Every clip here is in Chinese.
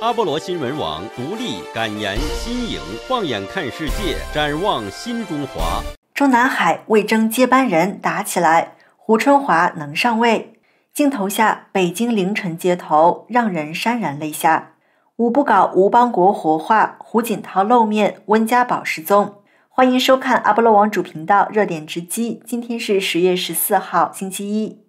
阿波罗新闻网独立、感言、新颖，放眼看世界，展望新中华。中南海为争接班人打起来，胡春华能上位？镜头下北京凌晨街头让人潸然泪下。五不搞吴邦国活化，胡锦涛露面，温家宝失踪。欢迎收看阿波罗网主频道热点直击。今天是十月十四号，星期一。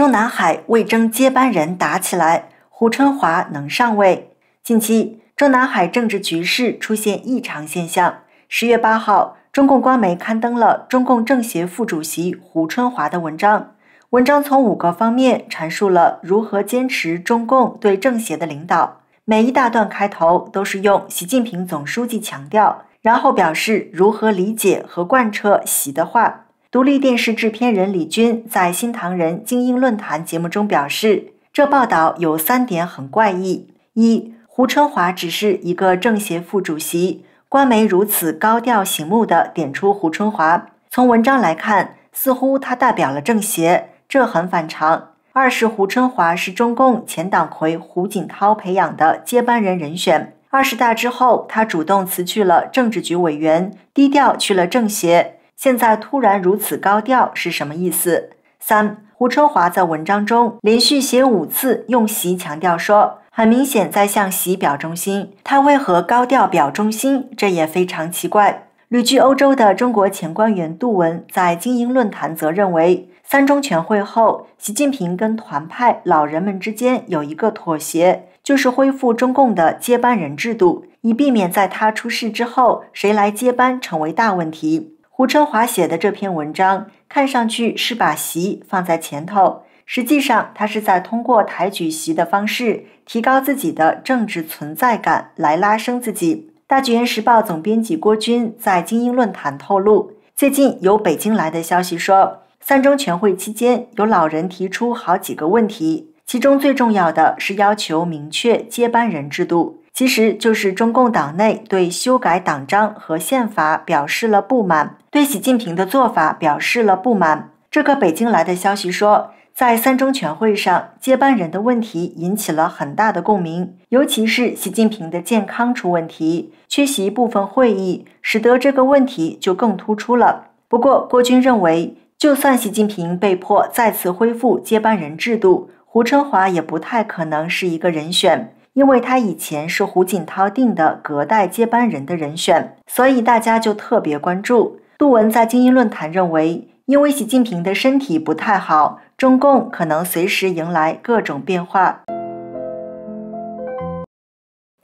中南海为争接班人打起来，胡春华能上位？近期，中南海政治局势出现异常现象。十月八号，中共官媒刊登了中共政协副主席胡春华的文章，文章从五个方面阐述了如何坚持中共对政协的领导。每一大段开头都是用习近平总书记强调，然后表示如何理解和贯彻习的话。独立电视制片人李军在《新唐人精英论坛》节目中表示，这报道有三点很怪异：一、胡春华只是一个政协副主席，官媒如此高调醒目的点出胡春华，从文章来看，似乎他代表了政协，这很反常；二是胡春华是中共前党魁胡锦涛培养的接班人人选，二十大之后，他主动辞去了政治局委员，低调去了政协。现在突然如此高调是什么意思？三胡春华在文章中连续写五次用“习”强调说，很明显在向“习”表忠心。他为何高调表忠心？这也非常奇怪。旅居欧洲的中国前官员杜文在《精英论坛》则认为，三中全会后，习近平跟团派老人们之间有一个妥协，就是恢复中共的接班人制度，以避免在他出事之后，谁来接班成为大问题。胡春华写的这篇文章看上去是把习放在前头，实际上他是在通过抬举习的方式提高自己的政治存在感来拉升自己。《大剧院时报》总编辑郭军在精英论坛透露，最近有北京来的消息说，三中全会期间有老人提出好几个问题，其中最重要的是要求明确接班人制度。其实就是中共党内对修改党章和宪法表示了不满，对习近平的做法表示了不满。这个北京来的消息说，在三中全会上，接班人的问题引起了很大的共鸣，尤其是习近平的健康出问题，缺席部分会议，使得这个问题就更突出了。不过，郭军认为，就算习近平被迫再次恢复接班人制度，胡春华也不太可能是一个人选。因为他以前是胡锦涛定的隔代接班人的人选，所以大家就特别关注。杜文在精英论坛认为，因为习近平的身体不太好，中共可能随时迎来各种变化。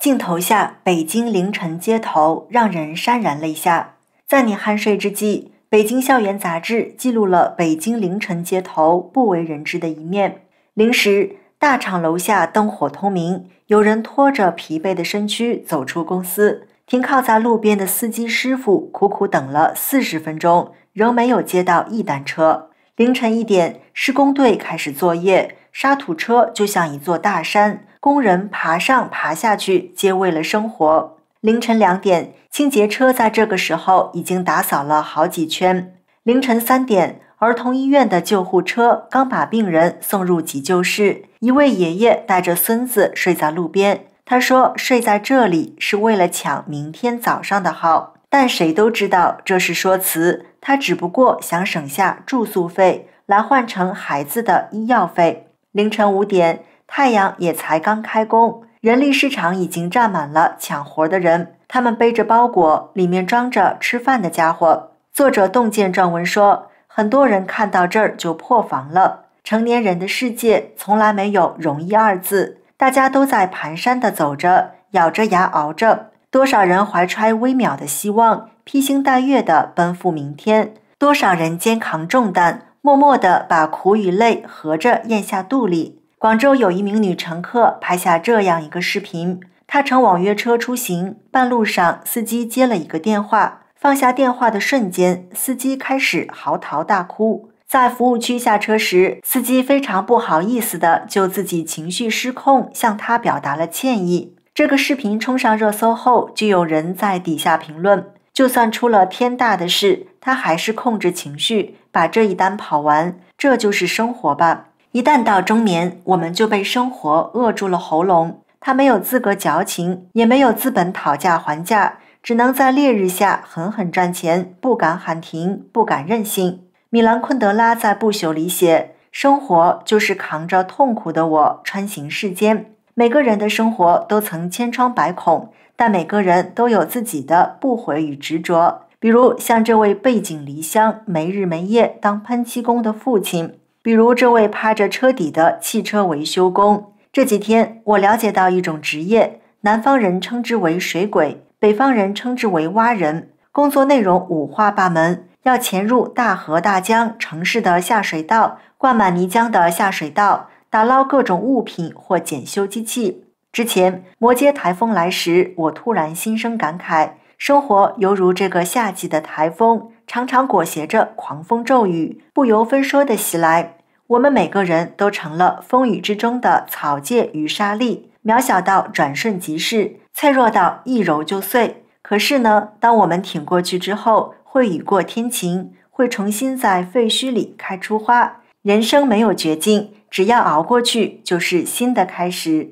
镜头下，北京凌晨街头让人潸然泪下。在你酣睡之际，《北京校园杂志》记录了北京凌晨街头不为人知的一面。零时。大厂楼下灯火通明，有人拖着疲惫的身躯走出公司。停靠在路边的司机师傅苦苦等了四十分钟，仍没有接到一单车。凌晨一点，施工队开始作业，沙土车就像一座大山，工人爬上爬下去，皆为了生活。凌晨两点，清洁车在这个时候已经打扫了好几圈。凌晨三点，儿童医院的救护车刚把病人送入急救室。一位爷爷带着孙子睡在路边。他说：“睡在这里是为了抢明天早上的号。”但谁都知道这是说辞。他只不过想省下住宿费，来换成孩子的医药费。凌晨五点，太阳也才刚开工，人力市场已经站满了抢活的人。他们背着包裹，里面装着吃饭的家伙。作者洞见撰文说：“很多人看到这儿就破防了。”成年人的世界从来没有容易二字，大家都在蹒跚的走着，咬着牙熬着。多少人怀揣微渺的希望，披星戴月的奔赴明天；多少人肩扛重担，默默的把苦与累合着咽下肚里。广州有一名女乘客拍下这样一个视频：她乘网约车出行，半路上司机接了一个电话，放下电话的瞬间，司机开始嚎啕大哭。在服务区下车时，司机非常不好意思的就自己情绪失控，向他表达了歉意。这个视频冲上热搜后，就有人在底下评论：就算出了天大的事，他还是控制情绪，把这一单跑完，这就是生活吧。一旦到中年，我们就被生活扼住了喉咙。他没有资格矫情，也没有资本讨价还价，只能在烈日下狠狠赚钱，不敢喊停，不敢任性。米兰昆德拉在《不朽》里写：“生活就是扛着痛苦的我穿行世间。每个人的生活都曾千疮百孔，但每个人都有自己的不悔与执着。比如像这位背井离乡、没日没夜当喷漆工的父亲；比如这位趴着车底的汽车维修工。这几天，我了解到一种职业，南方人称之为‘水鬼’，北方人称之为‘蛙人’，工作内容五花八门。”要潜入大河大江城市的下水道，灌满泥浆的下水道，打捞各种物品或检修机器。之前，摩羯台风来时，我突然心生感慨：生活犹如这个夏季的台风，常常裹挟着狂风骤雨，不由分说的袭来。我们每个人都成了风雨之中的草芥与沙粒，渺小到转瞬即逝，脆弱到一揉就碎。可是呢，当我们挺过去之后，会雨过天晴，会重新在废墟里开出花。人生没有绝境，只要熬过去，就是新的开始。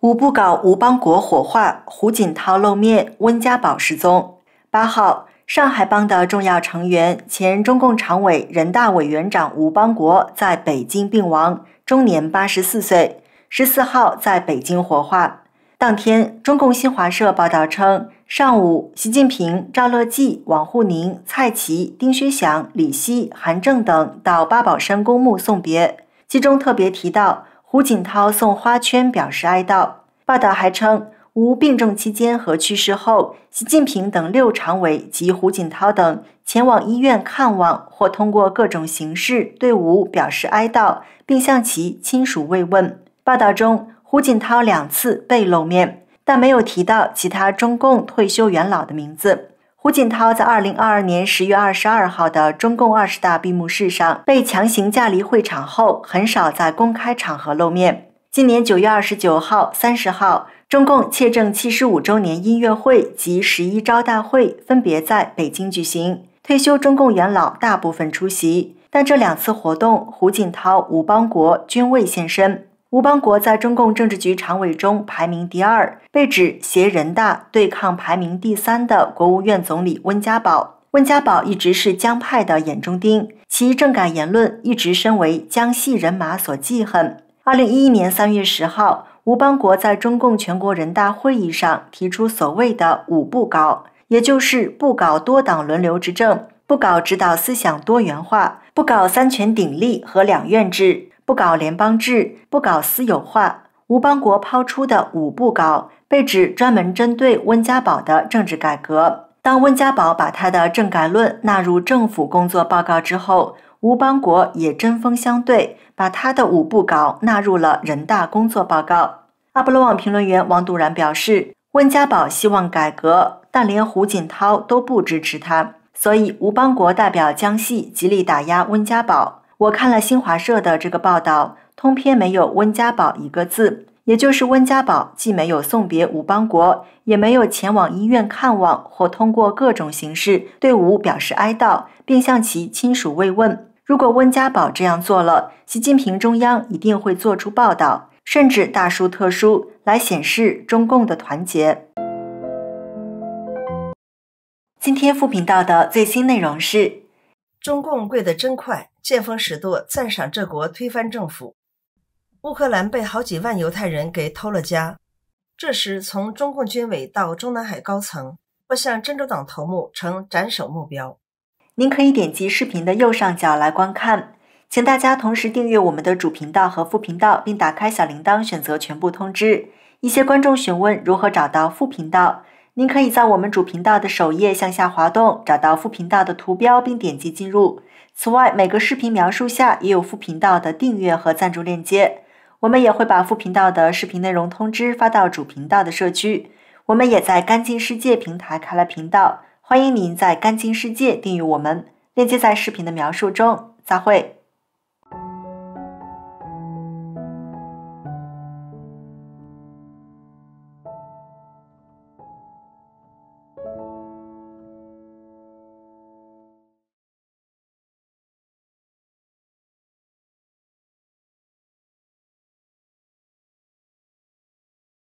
五不搞，吴邦国火化，胡锦涛露面，温家宝失踪。八号，上海帮的重要成员、前中共常委、人大委员长吴邦国在北京病亡，终年八十四岁。十四号在北京火化。当天，中共新华社报道称。上午，习近平、赵乐际、王沪宁、蔡奇、丁薛祥、李希、韩正等到八宝山公墓送别。其中特别提到，胡锦涛送花圈表示哀悼。报道还称，吴病重期间和去世后，习近平等六常委及胡锦涛等前往医院看望或通过各种形式对吴表示哀悼，并向其亲属慰问。报道中，胡锦涛两次被露面。但没有提到其他中共退休元老的名字。胡锦涛在二零二二年十月二十二号的中共二十大闭幕式上被强行架离会场后，很少在公开场合露面。今年九月二十九号、三十号，中共切证七十五周年音乐会及十一招待会分别在北京举行，退休中共元老大部分出席，但这两次活动，胡锦涛、吴邦国均未现身。吴邦国在中共政治局常委中排名第二，被指携人大对抗排名第三的国务院总理温家宝。温家宝一直是江派的眼中钉，其政改言论一直身为江系人马所记恨。二零一一年三月十号，吴邦国在中共全国人大会议上提出所谓的“五不搞”，也就是不搞多党轮流执政，不搞指导思想多元化，不搞三权鼎立和两院制。不搞联邦制，不搞私有化。吴邦国抛出的五不搞被指专门针对温家宝的政治改革。当温家宝把他的政改论纳入政府工作报告之后，吴邦国也针锋相对，把他的五不搞纳入了人大工作报告。阿波罗网评论员王杜然表示，温家宝希望改革，但连胡锦涛都不支持他，所以吴邦国代表江西极力打压温家宝。我看了新华社的这个报道，通篇没有温家宝一个字，也就是温家宝既没有送别吴邦国，也没有前往医院看望或通过各种形式对吴表示哀悼，并向其亲属慰问。如果温家宝这样做了，习近平中央一定会做出报道，甚至大书特书来显示中共的团结。今天副频道的最新内容是。中共贵得真快，见风使舵，赞赏这国推翻政府。乌克兰被好几万犹太人给偷了家。这时，从中共军委到中南海高层，不向真主党头目呈斩首目标。您可以点击视频的右上角来观看。请大家同时订阅我们的主频道和副频道，并打开小铃铛，选择全部通知。一些观众询问如何找到副频道。您可以在我们主频道的首页向下滑动，找到副频道的图标并点击进入。此外，每个视频描述下也有副频道的订阅和赞助链接。我们也会把副频道的视频内容通知发到主频道的社区。我们也在干净世界平台开了频道，欢迎您在干净世界订阅我们，链接在视频的描述中。再会。